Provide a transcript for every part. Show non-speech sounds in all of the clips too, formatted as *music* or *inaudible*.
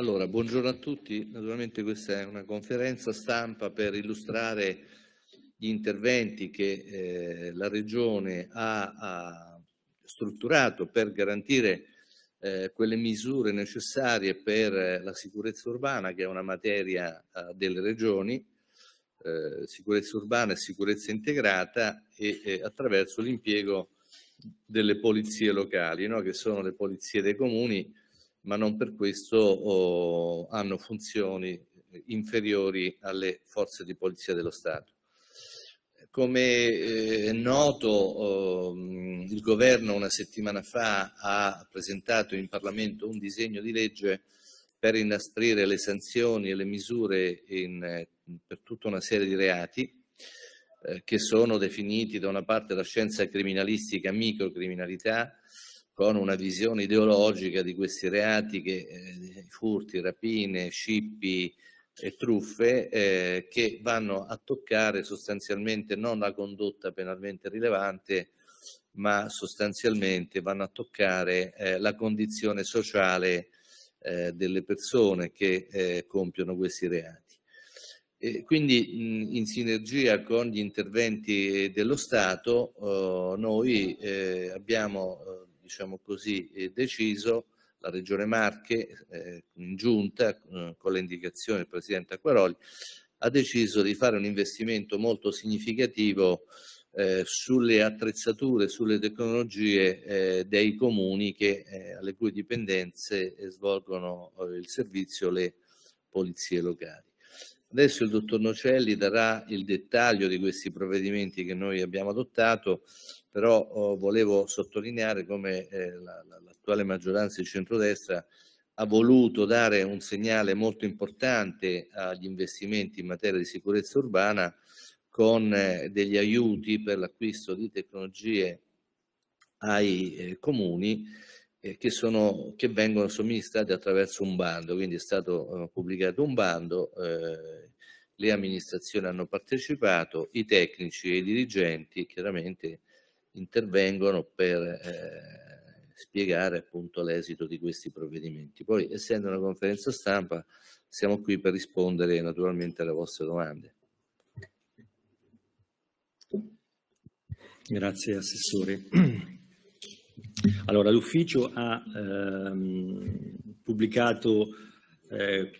Allora, buongiorno a tutti. Naturalmente questa è una conferenza stampa per illustrare gli interventi che eh, la Regione ha, ha, strutturato per garantire eh, quelle misure necessarie per la sicurezza urbana, che è una materia eh, delle Regioni, eh, sicurezza urbana e sicurezza integrata, e, attraverso l'impiego delle polizie locali, no? che sono le polizie dei comuni, ma non per questo oh, hanno funzioni eh, inferiori alle forze di polizia dello Stato. Come eh, è noto, oh, mm, il governo una settimana fa ha presentato in Parlamento un disegno di legge per inasprire le sanzioni e le misure in, eh, per tutta una serie di reati che sono definiti da una parte la scienza criminalistica microcriminalità, con una visione ideologica di questi reati che eh, furti, rapine, scippi e truffe eh, che vanno a toccare sostanzialmente non la condotta penalmente rilevante ma sostanzialmente vanno a toccare eh, la condizione sociale eh, delle persone che eh, compiono questi reati. E quindi in sinergia con gli interventi dello Stato oh, noi eh, abbiamo diciamo così, eh, deciso la Regione Marche, eh, in giunta, eh, con le indicazioni del Presidente Acquaroli, ha deciso di fare un investimento molto significativo eh, sulle attrezzature, sulle tecnologie eh, dei comuni che, eh, alle cui dipendenze svolgono il servizio le polizie locali. Adesso il dottor Nocelli darà il dettaglio di questi provvedimenti che noi abbiamo adottato, però oh, volevo sottolineare come eh, l'attuale la, maggioranza di centrodestra ha voluto dare un segnale molto importante agli investimenti in materia di sicurezza urbana con eh, degli aiuti per l'acquisto di tecnologie ai eh, comuni eh, che, sono, che, vengono somministrate attraverso un bando, quindi è stato eh, pubblicato un bando, eh, le amministrazioni hanno partecipato, i tecnici e i dirigenti chiaramente intervengono per eh, spiegare appunto l'esito di questi provvedimenti. Poi essendo una conferenza stampa siamo qui per rispondere naturalmente alle vostre domande. Grazie Assessore. Allora, l'ufficio ha ehm, pubblicato eh,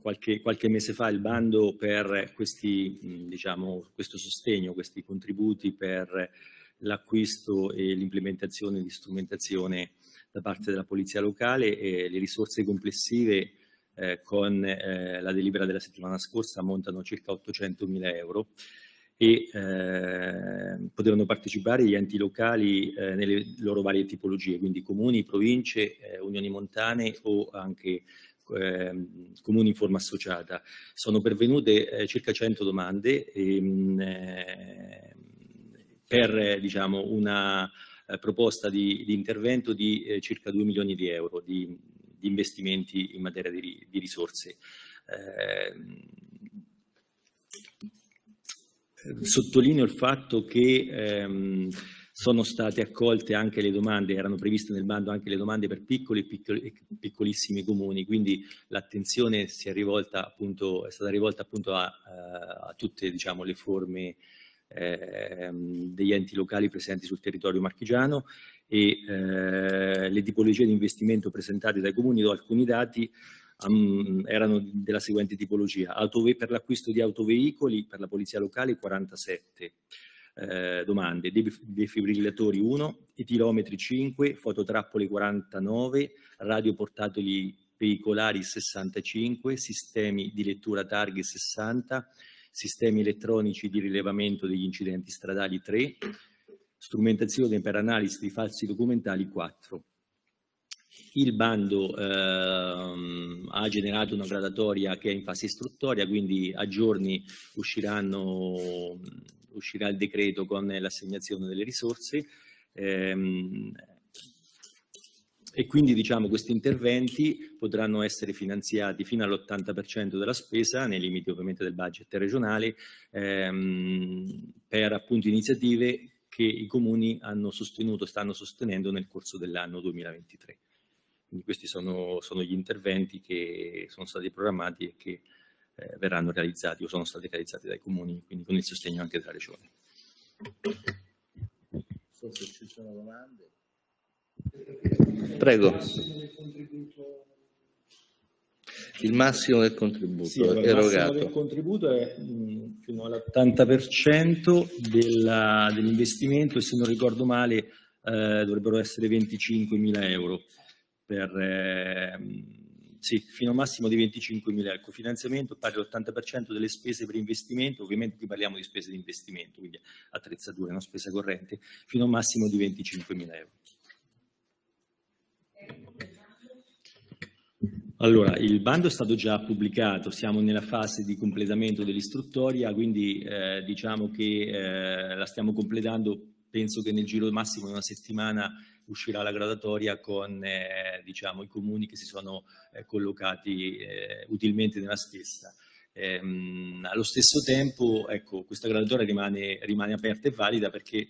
qualche, qualche, mese fa il bando per questi, diciamo, questo sostegno, questi contributi per l'acquisto e l'implementazione di strumentazione da parte della polizia locale e le risorse complessive eh, con eh, la delibera della settimana scorsa ammontano circa 800 mila euro e eh, potevano partecipare gli enti locali eh, nelle loro varie tipologie, quindi comuni, province, eh, unioni montane o anche ehm, comuni in forma associata. Sono pervenute eh, circa 100 domande e, ehm, per diciamo, una eh, proposta di, di, intervento di eh, circa 2 milioni di euro di, di investimenti in materia di, di risorse. Ehm, Sottolineo il fatto che ehm, sono state accolte anche le domande, erano previste nel bando anche le domande per piccoli e piccoli, piccolissimi comuni, quindi l'attenzione si è, rivolta appunto, è stata rivolta appunto a, eh, a tutte diciamo, le forme eh, degli enti locali presenti sul territorio marchigiano e eh, le tipologie di investimento presentate dai comuni, do alcuni dati, um, erano della seguente tipologia. Autove- per l'acquisto di autoveicoli per la polizia locale 47 eh, domande, defibrillatori 1, etilometri 5, fototrappole 49, radioportatili veicolari 65, sistemi di lettura targhe 60, sistemi elettronici di rilevamento degli incidenti stradali 3, strumentazione per analisi di falsi documentali 4. Il bando ehm, ha generato una gradatoria che è in fase istruttoria, quindi a giorni uscirà il decreto con l'assegnazione delle risorse. Ehm, e quindi diciamo, questi interventi potranno essere finanziati fino all'80% della spesa, nei limiti ovviamente del budget regionale, ehm, per appunto iniziative che i comuni hanno sostenuto, stanno sostenendo nel corso dell'anno 2023. Quindi questi sono, sono, gli interventi che sono stati programmati e che eh, verranno realizzati o sono stati realizzati dai comuni, quindi con il sostegno anche della regione. So se ci sono domande. Prego. Il massimo del contributo sì, allora, erogato. Il massimo del contributo è mh, mm, fino all'80% dell'investimento e se non ricordo male eh, dovrebbero essere 25.000 euro per eh, sì, fino a un massimo di 25.000 euro. Il cofinanziamento pari all'80% delle spese per investimento, ovviamente qui parliamo di spese di investimento, quindi attrezzature, non spesa corrente, fino a un massimo di 25.000 euro. Allora, il bando è stato già pubblicato, siamo nella fase di completamento dell'istruttoria, quindi eh, diciamo che eh, la stiamo completando penso che nel giro massimo di una settimana uscirà la gradatoria con eh, diciamo, i comuni che si sono eh, collocati eh, utilmente nella stessa. Ehm, allo stesso tempo, ecco, questa gradatoria rimane, rimane, aperta e valida perché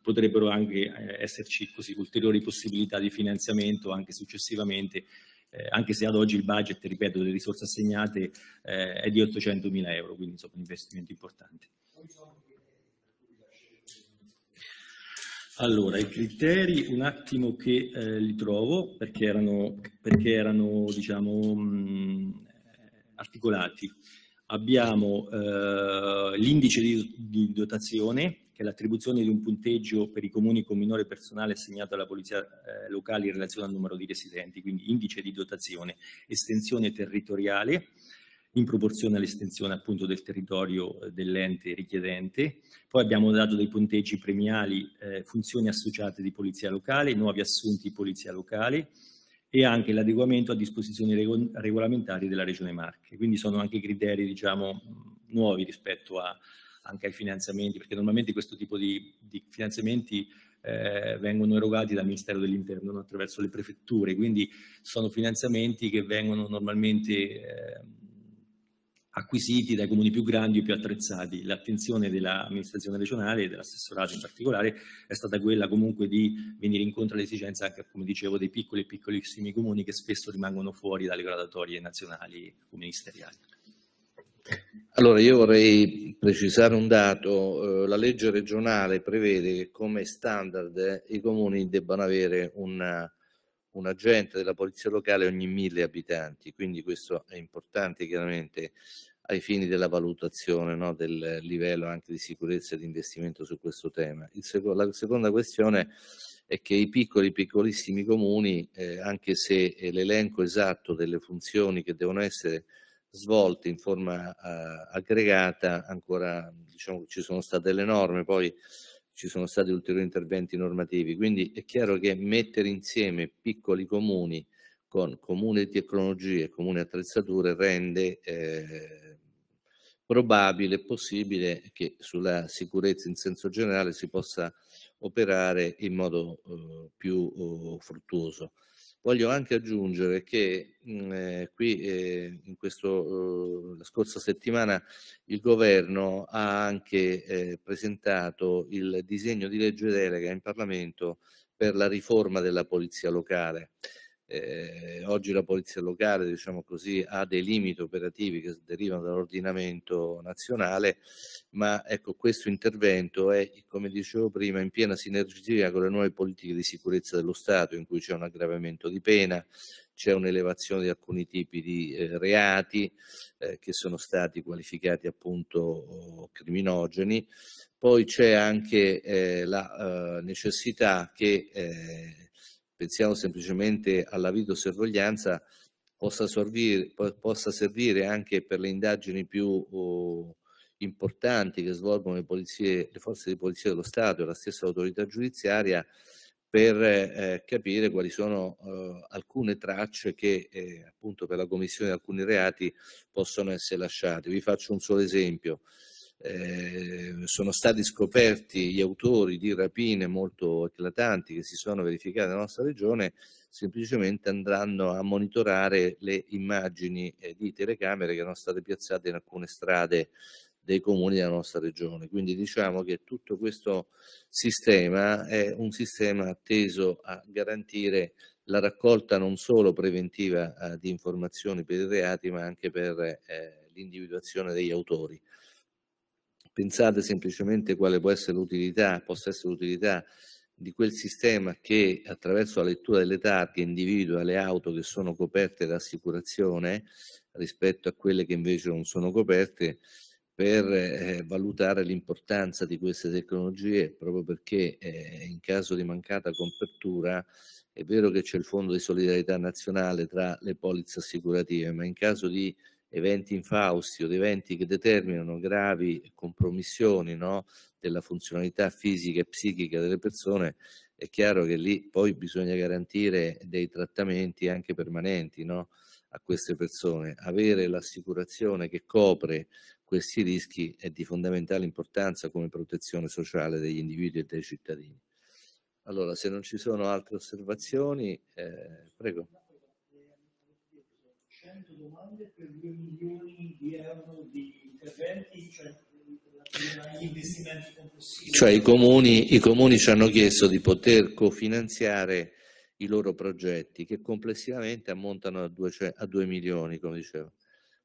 potrebbero anche eh, esserci così, ulteriori possibilità di finanziamento anche successivamente, eh, anche se ad oggi il budget, ripeto, delle risorse assegnate eh, è di 800 mila euro, quindi insomma, un investimento importante. Allora, i criteri, un attimo che eh, li trovo, perché erano, perché erano diciamo, mh, mm, articolati. Abbiamo eh, l'indice di, di, dotazione, che è l'attribuzione di un punteggio per i comuni con minore personale assegnato alla polizia eh, locale in relazione al numero di residenti, quindi indice di dotazione, estensione territoriale, in proporzione all'estensione appunto del territorio eh, dell'ente richiedente. Poi abbiamo dato dei punteggi premiali, eh, funzioni associate di polizia locale, nuovi assunti di polizia locale e anche l'adeguamento a disposizioni rego regolamentari della Regione Marche. Quindi sono anche criteri diciamo nuovi rispetto a, anche ai finanziamenti, perché normalmente questo tipo di, di finanziamenti eh, vengono erogati dal Ministero dell'Interno no? attraverso le prefetture, quindi sono finanziamenti che vengono normalmente eh, acquisiti dai comuni più grandi o più attrezzati. L'attenzione dell'amministrazione regionale e dell'assessorato in particolare è stata quella comunque di venire incontro alle esigenze anche, come dicevo, dei piccoli e piccolissimi comuni che spesso rimangono fuori dalle gradatorie nazionali o ministeriali. Allora io vorrei precisare un dato, eh, la legge regionale prevede che come standard i comuni debbano avere una un agente della polizia locale ogni mille abitanti, quindi questo è importante chiaramente ai fini della valutazione no, del livello anche di sicurezza e di investimento su questo tema. Seco la seconda questione è che i piccoli, piccolissimi comuni, eh, anche se eh, l'elenco esatto delle funzioni che devono essere svolte in forma eh, aggregata, ancora diciamo, ci sono state le norme, poi ci sono stati ulteriori interventi normativi, quindi è chiaro che mettere insieme piccoli comuni con comune tecnologie e comune attrezzature rende eh, probabile e possibile che sulla sicurezza in senso generale si possa operare in modo eh, più eh, fruttuoso. Voglio anche aggiungere che mh, mhmm, eh, qui eh, in questo, eh, la scorsa settimana il governo ha anche eh, presentato il disegno di legge delega in Parlamento per la riforma della polizia locale. Eh, oggi la polizia locale diciamo così, ha dei limiti operativi che derivano dall'ordinamento nazionale, ma ecco, questo intervento è, come dicevo prima, in piena sinergia con le nuove politiche di sicurezza dello Stato, in cui c'è un aggravamento di pena, c'è un'elevazione di alcuni tipi di eh, reati eh, che sono stati qualificati appunto criminogeni. Poi c'è anche eh, la eh, necessità che eh, pensiamo semplicemente alla videosorveglianza, possa, servire, possa servire anche per le indagini più oh, importanti che svolgono le, polizie, le, forze di polizia dello Stato e la stessa autorità giudiziaria per eh, capire quali sono eh, alcune tracce che eh, appunto per la commissione di alcuni reati possono essere lasciate. Vi faccio un solo esempio. Eh, sono stati scoperti gli autori di rapine molto eclatanti che si sono verificate nella nostra regione, semplicemente andranno a monitorare le immagini eh, di telecamere che erano state piazzate in alcune strade dei comuni della nostra regione. Quindi diciamo che tutto questo sistema è un sistema teso a garantire la raccolta non solo preventiva eh, di informazioni per i reati, ma anche per eh, l'individuazione degli autori pensate semplicemente quale può essere l'utilità, possa essere l'utilità di quel sistema che attraverso la lettura delle targhe individua le auto che sono coperte da assicurazione rispetto a quelle che invece non sono coperte per eh, valutare l'importanza di queste tecnologie proprio perché eh, in caso di mancata copertura è vero che c'è il fondo di solidarietà nazionale tra le polizze assicurative ma in caso di eventi infausti o di eventi che determinano gravi compromissioni no, della funzionalità fisica e psichica delle persone, è chiaro che lì poi bisogna garantire dei trattamenti anche permanenti no, a queste persone. Avere l'assicurazione che copre questi rischi è di fondamentale importanza come protezione sociale degli individui e dei cittadini. Allora, se non ci sono altre osservazioni, eh, prego. 100 domande per 2 milioni di euro di interventi, cioè gli eh, investimenti complessivi. Cioè i comuni, i comuni ci hanno chiesto di poter cofinanziare i loro progetti che complessivamente ammontano a 2, a 2 milioni, come dicevo,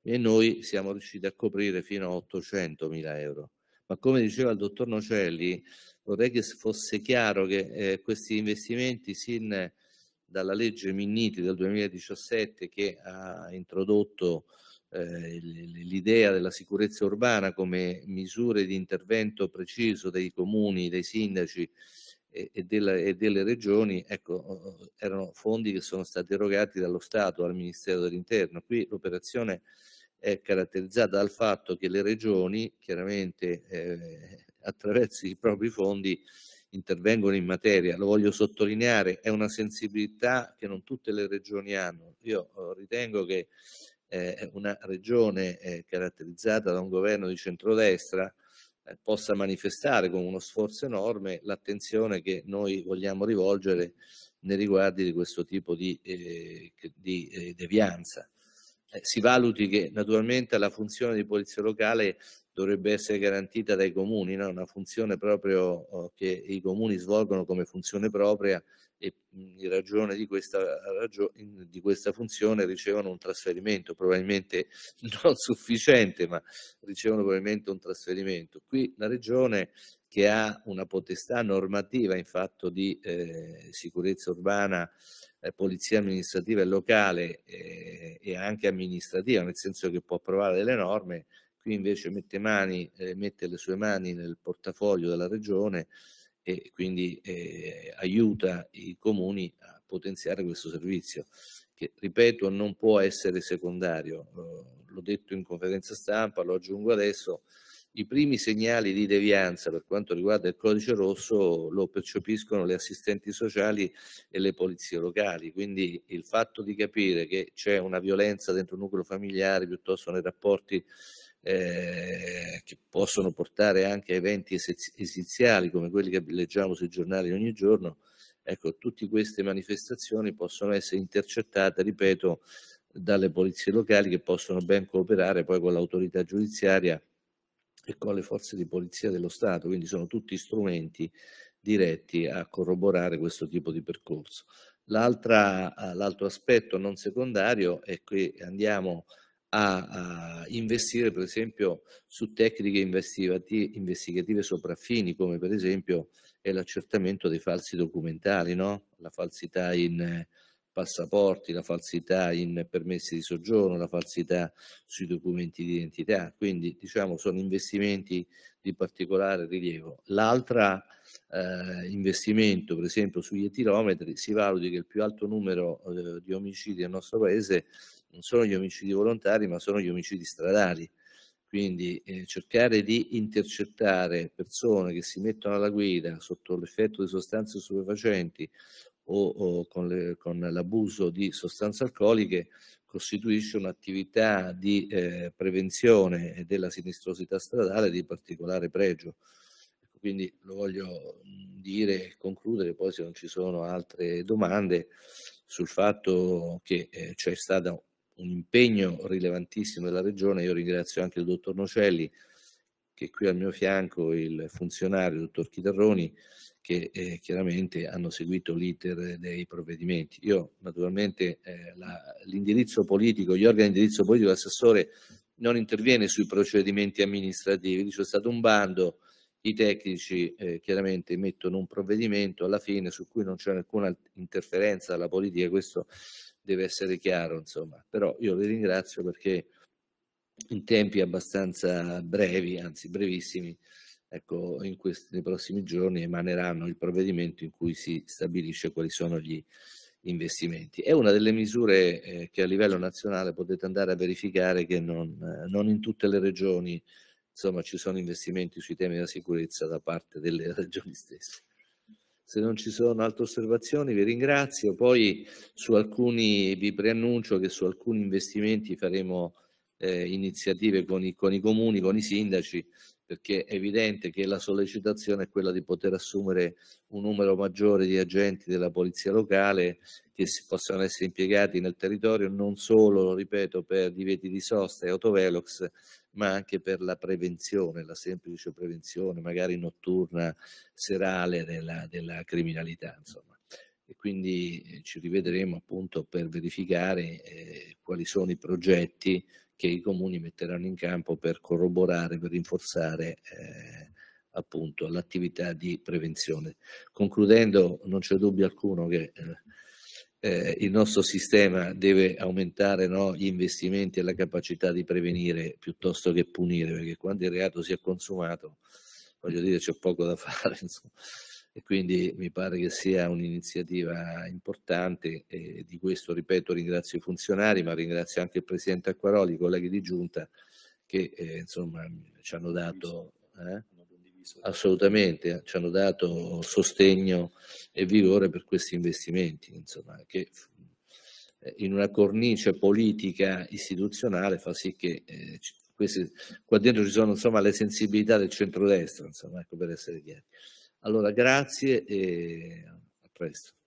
e noi siamo riusciti a coprire fino a 800 mila euro. Ma come diceva il dottor Nocelli, vorrei che fosse chiaro che eh, questi investimenti sin dalla legge Minniti del 2017 che ha introdotto eh, l'idea della sicurezza urbana come misure di intervento preciso dei comuni, dei sindaci e, e, della, e delle regioni, ecco, erano fondi che sono stati erogati dallo Stato al Ministero dell'Interno. Qui l'operazione è caratterizzata dal fatto che le regioni, chiaramente eh, attraverso i propri fondi, intervengono in materia, lo voglio sottolineare, è una sensibilità che non tutte le regioni hanno. Io eh, ritengo che eh, una regione eh, caratterizzata da un governo di centrodestra eh, possa manifestare con uno sforzo enorme l'attenzione che noi vogliamo rivolgere nei riguardi di questo tipo di, eh, di eh, devianza. si valuti che naturalmente la funzione di polizia locale dovrebbe essere garantita dai comuni, no? una funzione proprio oh, che i comuni svolgono come funzione propria e in ragione di questa, di questa funzione ricevono un trasferimento, probabilmente *laughs* non sufficiente, ma ricevono probabilmente un trasferimento. Qui la regione che ha una potestà normativa in fatto di eh, sicurezza urbana, eh, polizia amministrativa e locale eh, e anche amministrativa, nel senso che può approvare delle norme, qui invece mette, mani, eh, mette le sue mani nel portafoglio della regione e quindi eh, aiuta i comuni a potenziare questo servizio che ripeto non può essere secondario, l'ho detto in conferenza stampa, lo aggiungo adesso, i primi segnali di devianza per quanto riguarda il codice rosso lo percepiscono le assistenti sociali e le polizie locali, quindi il fatto di capire che c'è una violenza dentro il nucleo familiare piuttosto nei rapporti eh, che possono portare anche a eventi esiziali come quelli che leggiamo sui giornali ogni giorno, ecco, tutte queste manifestazioni possono essere intercettate, ripeto, dalle polizie locali che possono ben cooperare poi con l'autorità giudiziaria e con le forze di polizia dello Stato, quindi sono tutti strumenti diretti a corroborare questo tipo di percorso. L'altro aspetto non secondario è che andiamo a, a investire per esempio su tecniche investigative sopraffini come per esempio è l'accertamento dei falsi documentari, no? la falsità in eh, passaporti, la falsità in permessi di soggiorno, la falsità sui documenti di identità, quindi diciamo sono investimenti di particolare rilievo. L'altro eh, investimento, per esempio sugli etilometri, si valuti che il più alto numero eh, di omicidi nel nostro paese non sono gli omicidi volontari, ma sono gli omicidi stradali. Quindi eh, cercare di intercettare persone che si mettono alla guida sotto l'effetto di sostanze stupefacenti o, o con, le, con, l'abuso di sostanze alcoliche costituisce un'attività di eh, prevenzione della sinistrosità stradale di particolare pregio. Ecco, quindi lo voglio mm, dire e concludere, poi se non ci sono altre domande, sul fatto che eh, c'è stata un impegno rilevantissimo della Regione. Io ringrazio anche il dottor Nocelli, che è qui al mio fianco, il funzionario, il dottor Chitarroni, che eh, chiaramente hanno seguito l'iter dei provvedimenti. Io naturalmente eh, l'indirizzo politico, gli organi di indirizzo politico l'assessore non interviene sui procedimenti amministrativi, c'è stato un bando, i tecnici eh, chiaramente mettono un provvedimento alla fine su cui non c'è alcuna interferenza dalla politica, questo deve essere chiaro, insomma. Però io le ringrazio perché in tempi abbastanza brevi, anzi brevissimi, ecco, in questi, nei prossimi giorni emaneranno il provvedimento in cui si stabilisce quali sono gli investimenti. È una delle misure eh, che a livello nazionale potete andare a verificare che non, eh, non in tutte le regioni insomma, ci sono investimenti sui temi della sicurezza da parte delle *laughs* regioni stesse. Se non ci sono altre osservazioni vi ringrazio, poi su alcuni vi preannuncio che su alcuni investimenti faremo eh, iniziative con i, con i comuni, con i sindaci, perché è evidente che la sollecitazione è quella di poter assumere un numero maggiore di agenti della polizia locale che si possano essere impiegati nel territorio non solo, ripeto, per divieti di sosta e autovelox, ma anche per la prevenzione, la semplice prevenzione, magari notturna, serale della, della criminalità. Insomma. E quindi eh, ci rivedremo appunto per verificare eh, quali sono i progetti che i comuni metteranno in campo per corroborare, per rinforzare eh, appunto l'attività di prevenzione. Concludendo, non c'è dubbio alcuno che eh, eh, il nostro sistema deve aumentare no, gli investimenti e la capacità di prevenire piuttosto che punire, perché quando il reato si è consumato, voglio dire, c'è poco da *laughs* fare. Insomma. E quindi mi pare che sia un'iniziativa importante e di questo, ripeto, ringrazio i funzionari, ma ringrazio anche il Presidente Acquaroli, i colleghi di Giunta che eh, insomma, ci hanno dato... Eh? assolutamente ci hanno dato sostegno e vigore per questi investimenti, insomma, che eh, in una cornice politica istituzionale fa sì che eh, questi, qua dentro ci sono insomma, le sensibilità del centrodestra, insomma, ecco per essere chiari. Allora grazie e a presto.